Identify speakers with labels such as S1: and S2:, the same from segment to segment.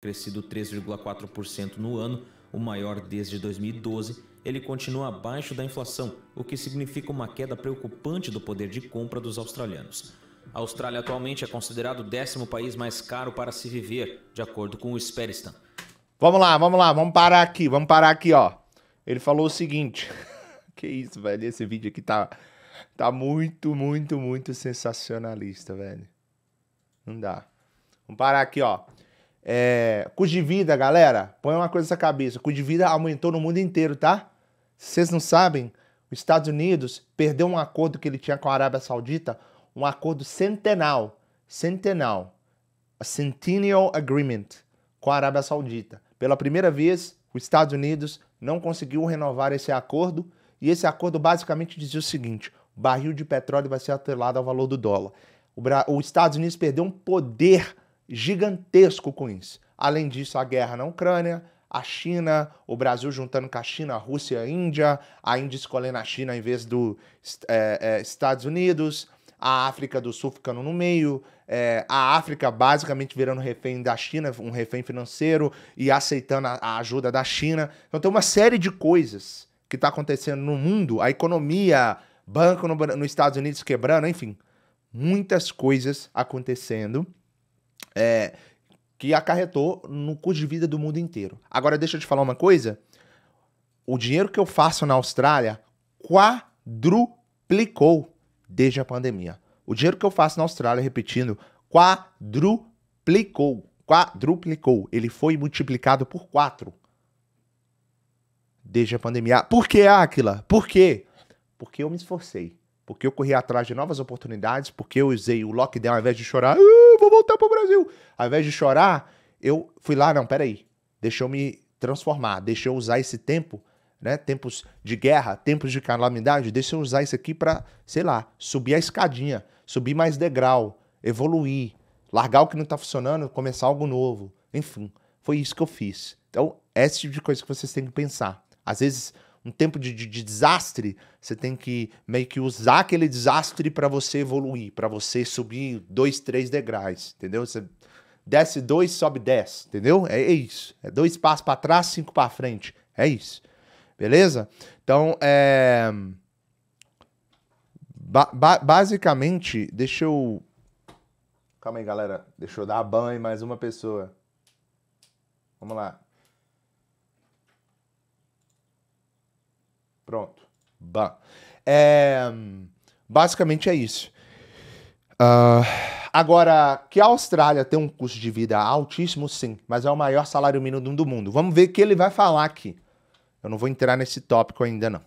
S1: crescido 3,4% no ano, o maior desde 2012, ele continua abaixo da inflação, o que significa uma queda preocupante do poder de compra dos australianos. A Austrália atualmente é considerado o décimo país mais caro para se viver, de acordo com o Speristan.
S2: Vamos lá, vamos lá, vamos parar aqui, vamos parar aqui, ó. Ele falou o seguinte. que isso, velho, esse vídeo aqui tá tá muito, muito, muito sensacionalista, velho. Não dá. Vamos parar aqui, ó. É, custo de vida, galera, põe uma coisa na cabeça. Custo de vida aumentou no mundo inteiro, tá? Se vocês não sabem, os Estados Unidos perdeu um acordo que ele tinha com a Arábia Saudita, um acordo centenal, centenal, a Centennial Agreement com a Arábia Saudita. Pela primeira vez, os Estados Unidos não conseguiu renovar esse acordo e esse acordo basicamente dizia o seguinte: o barril de petróleo vai ser atrelado ao valor do dólar. Os Estados Unidos perdeu um poder gigantesco com isso. Além disso, a guerra na Ucrânia, a China, o Brasil juntando com a China, a Rússia, a Índia, a Índia escolhendo a China em vez dos é, é, Estados Unidos, a África do Sul ficando no meio, é, a África basicamente virando refém da China, um refém financeiro e aceitando a, a ajuda da China. Então tem uma série de coisas que está acontecendo no mundo, a economia, banco no, nos Estados Unidos quebrando, enfim, muitas coisas acontecendo é, que acarretou no custo de vida do mundo inteiro. Agora, deixa eu te falar uma coisa. O dinheiro que eu faço na Austrália quadruplicou desde a pandemia. O dinheiro que eu faço na Austrália, repetindo, quadruplicou. Quadruplicou. Ele foi multiplicado por quatro desde a pandemia. Ah, por que, Aquila? Por quê? Porque eu me esforcei. Porque eu corri atrás de novas oportunidades, porque eu usei o lockdown ao invés de chorar. Uh! vou voltar pro Brasil. Ao invés de chorar, eu fui lá, não, peraí, deixa eu me transformar, deixa eu usar esse tempo, né? Tempos de guerra, tempos de calamidade, deixa eu usar isso aqui para, sei lá, subir a escadinha, subir mais degrau, evoluir, largar o que não tá funcionando, começar algo novo. Enfim, foi isso que eu fiz. Então, é esse tipo de coisa que vocês têm que pensar. Às vezes um tempo de, de, de, desastre, você tem que meio que usar aquele desastre para você evoluir, para você subir dois, três degraus, entendeu? Você desce dois, sobe dez, entendeu? É, é isso. É dois passos para trás, cinco para frente. É isso. Beleza? Então, é. Ba ba basicamente, deixa eu. Calma aí, galera. Deixa eu dar banho mais uma pessoa. Vamos lá. Pronto. Bah. É, basicamente é isso. Uh, agora, que a Austrália tem um custo de vida altíssimo, sim, mas é o maior salário mínimo do mundo. Vamos ver o que ele vai falar aqui. Eu não vou entrar nesse tópico ainda, não.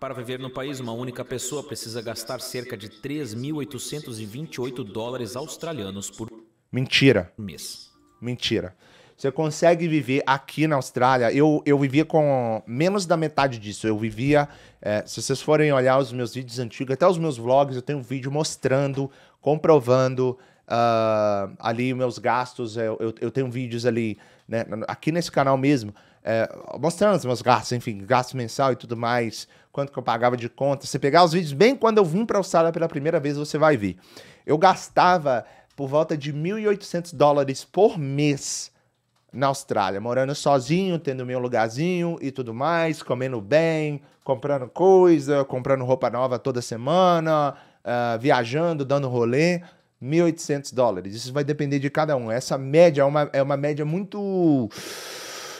S1: Para viver no país, uma única pessoa precisa gastar cerca de 3.828 dólares australianos por
S2: Mentira. mês. Mentira. Você consegue viver aqui na Austrália. Eu, eu vivia com menos da metade disso. Eu vivia. É, se vocês forem olhar os meus vídeos antigos, até os meus vlogs, eu tenho um vídeo mostrando, comprovando uh, ali meus gastos. Eu, eu, eu tenho vídeos ali, né, aqui nesse canal mesmo, é, mostrando os meus gastos, enfim, gasto mensal e tudo mais, quanto que eu pagava de conta. Você pegar os vídeos bem quando eu vim para a Austrália pela primeira vez, você vai ver. Eu gastava por volta de 1.800 dólares por mês na Austrália, morando sozinho, tendo meu lugarzinho e tudo mais, comendo bem, comprando coisa, comprando roupa nova toda semana, uh, viajando, dando rolê, 1.800 dólares. Isso vai depender de cada um. Essa média é uma, é uma média muito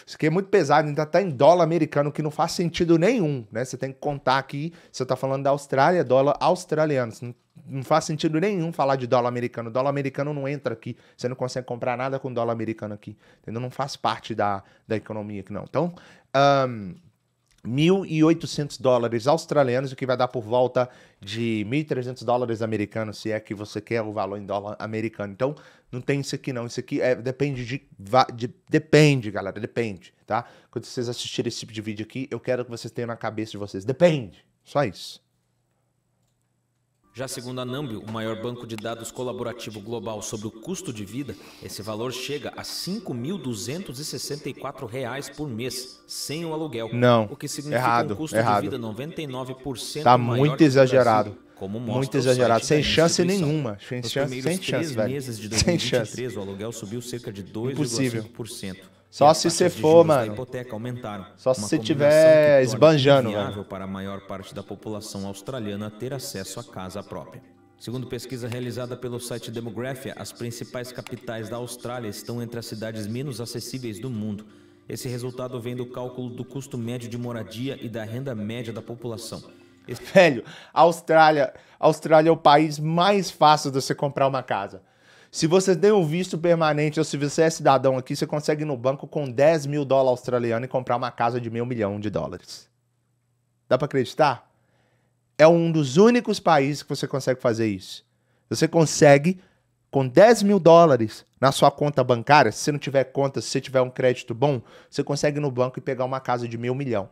S2: isso aqui é muito pesado, ainda tá em dólar americano, que não faz sentido nenhum, né? Você tem que contar aqui, você tá falando da Austrália, dólar australiano. Não, não faz sentido nenhum falar de dólar americano. Dólar americano não entra aqui. Você não consegue comprar nada com dólar americano aqui. Entendeu? Não faz parte da, da economia aqui, não. Então. Um, 1.800 dólares australianos, o que vai dar por volta de 1.300 dólares americanos, se é que você quer o valor em dólar americano. Então, não tem isso aqui não, isso aqui é, depende de, de depende, galera, depende, tá? Quando vocês assistirem esse tipo de vídeo aqui, eu quero que vocês tenham na cabeça de vocês, depende, só isso.
S1: Já segundo a Nambio, o maior banco de dados colaborativo global sobre o custo de vida, esse valor chega a R$ 5.264 por mês, sem o aluguel. Não, o que significa errado, um custo errado. de vida 99% Tá muito exagerado. Brasil. Como Muito exagerado, sem chance nenhuma. Sem Nos chance, sem chance, velho. sem chance. o aluguel subiu cerca de 2,5%. Só se você for, mano. Só se você tiver esbanjando, velho. para a maior parte da população australiana ter acesso à casa própria. Segundo pesquisa realizada pelo site Demographia, as principais capitais da Austrália estão entre as cidades menos acessíveis do mundo. Esse resultado vem do cálculo do custo médio de moradia e da renda média da população. Velho, Austrália, Austrália é o
S2: país mais fácil de você comprar uma casa. Se você tem um visto permanente ou se você é cidadão aqui, você consegue ir no banco com 10 mil dólares australianos e comprar uma casa de meio milhão de dólares. Dá para acreditar? É um dos únicos países que você consegue fazer isso. Você consegue, com 10 mil dólares na sua conta bancária, se você não tiver conta, se você tiver um crédito bom, você consegue ir no banco e pegar uma casa de meio milhão.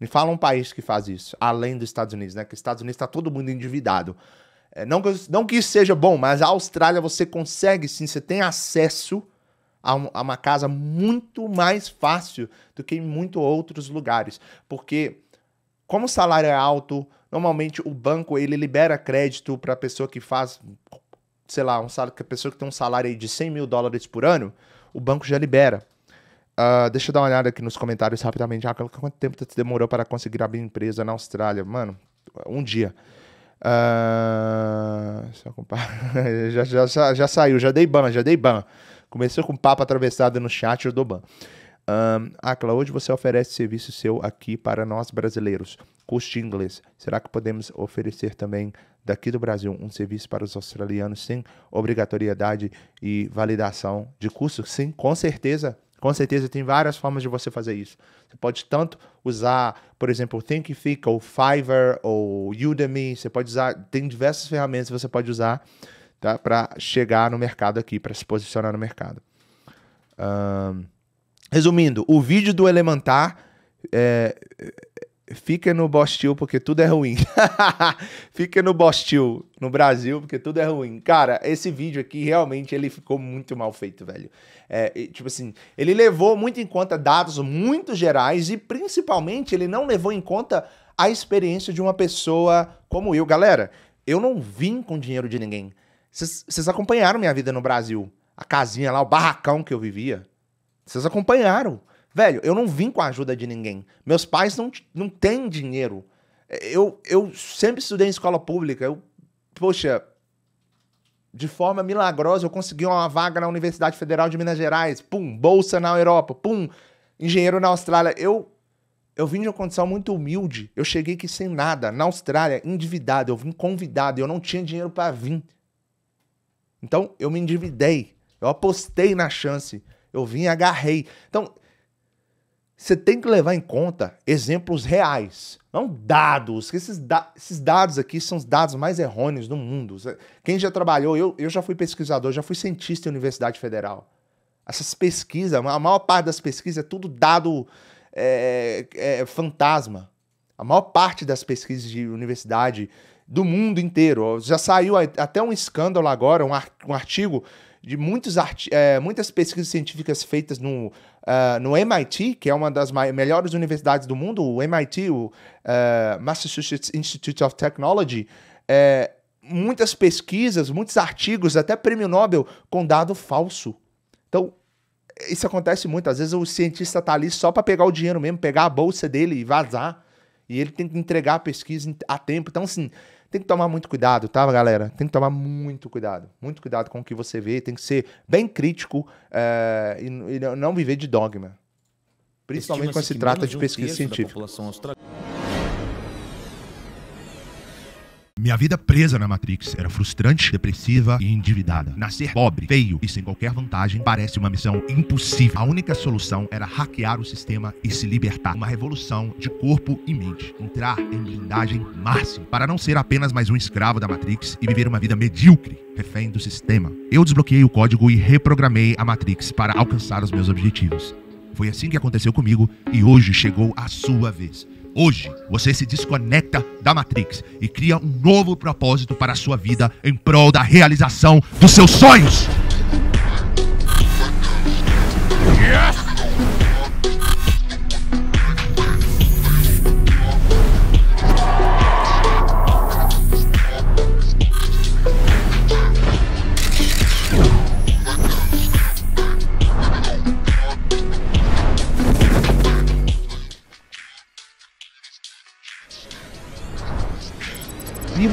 S2: Me fala um país que faz isso, além dos Estados Unidos, né? Que os Estados Unidos está todo mundo endividado. É, não, não que isso seja bom, mas a Austrália você consegue sim, você tem acesso a, um, a uma casa muito mais fácil do que em muitos outros lugares. Porque, como o salário é alto, normalmente o banco ele libera crédito para a pessoa que faz, sei lá, um salário, a pessoa que tem um salário de 100 mil dólares por ano, o banco já libera. Uh, deixa eu dar uma olhada aqui nos comentários rapidamente. Ah, quanto tempo demorou para conseguir abrir empresa na Austrália? Mano, um dia. Uh, já, já, já, já, saiu, já dei ban, já dei ban. Começou com papo atravessado no chat, eu dou ban. Um, Acla, hoje você oferece serviço seu aqui para nós brasileiros, Custe inglês. Será que podemos oferecer também daqui do Brasil um serviço para os australianos sem obrigatoriedade e validação de curso? Sim, com certeza. Com certeza tem várias formas de você fazer isso. Você pode tanto usar, por exemplo, o Thinkific, ou Fiverr, ou Udemy. Você pode usar, tem diversas ferramentas que você pode usar tá? para chegar no mercado aqui, para se posicionar no mercado. Um, resumindo, o vídeo do Elementar é, Fica no Bostil porque tudo é ruim. Fica no Bostil no Brasil porque tudo é ruim. Cara, esse vídeo aqui realmente ele ficou muito mal feito, velho. É, tipo assim, ele levou muito em conta dados muito gerais e principalmente ele não levou em conta a experiência de uma pessoa como eu. Galera, eu não vim com dinheiro de ninguém. Vocês acompanharam minha vida no Brasil. A casinha lá, o barracão que eu vivia. Vocês acompanharam. Velho, eu não vim com a ajuda de ninguém. Meus pais não, não têm dinheiro. Eu, eu sempre estudei em escola pública. Eu, poxa, de forma milagrosa, eu consegui uma vaga na Universidade Federal de Minas Gerais. Pum, bolsa na Europa. Pum, engenheiro na Austrália. Eu, eu vim de uma condição muito humilde. Eu cheguei aqui sem nada. Na Austrália, endividado. Eu vim convidado. Eu não tinha dinheiro para vir. Então, eu me endividei. Eu apostei na chance. Eu vim e agarrei. Então, você tem que levar em conta exemplos reais, não dados. Esses, da esses dados aqui são os dados mais errôneos do mundo. Quem já trabalhou, eu, eu já fui pesquisador, já fui cientista em Universidade Federal. Essas pesquisas, a maior parte das pesquisas é tudo dado é, é, fantasma. A maior parte das pesquisas de universidade do mundo inteiro. Já saiu até um escândalo agora, um, ar um artigo de muitos é, muitas pesquisas científicas feitas no, uh, no MIT, que é uma das melhores universidades do mundo, o MIT, o uh, Massachusetts Institute of Technology, é, muitas pesquisas, muitos artigos, até prêmio Nobel, com dado falso. Então, isso acontece muito. Às vezes o cientista está ali só para pegar o dinheiro mesmo, pegar a bolsa dele e vazar. E ele tem que entregar a pesquisa a tempo. Então, assim, tem que tomar muito cuidado, tá, galera? Tem que tomar muito cuidado. Muito cuidado com o que você vê. Tem que ser bem crítico é, e, e, não viver de dogma. Principalmente quando se assim, trata de pesquisa científica. Minha vida presa na Matrix era frustrante, depressiva e endividada. Nascer pobre, feio e sem qualquer vantagem parece uma missão impossível. A única solução era hackear o sistema e se libertar. Uma revolução de corpo e mente. Entrar em blindagem máxima para não ser apenas mais um escravo da Matrix e viver uma vida medíocre, refém do sistema. Eu desbloqueei o código e reprogramei a Matrix para alcançar os meus objetivos. Foi assim que aconteceu comigo e hoje chegou a sua vez. Hoje você se desconecta da Matrix e cria um novo propósito para a sua vida em prol da realização dos seus sonhos.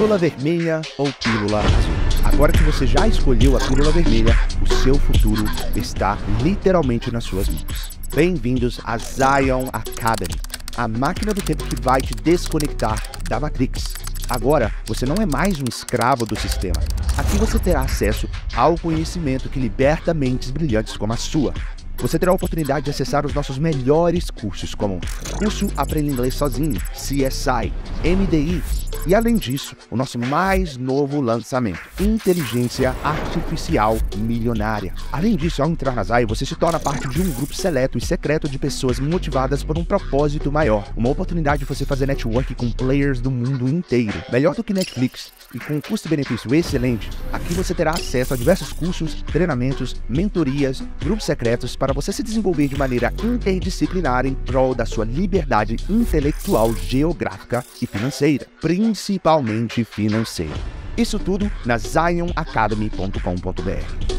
S2: Pílula vermelha ou pílula azul? Agora que você já escolheu a pílula vermelha, o seu futuro está literalmente nas suas mãos. Bem-vindos à Zion Academy, a máquina do tempo que vai te desconectar da Matrix. Agora, você não é mais um escravo do sistema. Aqui você terá acesso ao conhecimento que liberta mentes brilhantes como a sua. Você terá a oportunidade de acessar os nossos melhores cursos, como Curso Aprenda Inglês Sozinho, CSI, MDI, e além disso, o nosso mais novo lançamento, Inteligência Artificial Milionária. Além disso, ao entrar na ZAI, você se torna parte de um grupo seleto e secreto de pessoas motivadas por um propósito maior. Uma oportunidade de você fazer network com players do mundo inteiro. Melhor do que Netflix e com um custo-benefício excelente, aqui você terá acesso a diversos cursos, treinamentos, mentorias, grupos secretos para você se desenvolver de maneira interdisciplinar em prol da sua liberdade intelectual, geográfica e financeira. Prim principalmente financeiro. Isso tudo na zionacademy.com.br.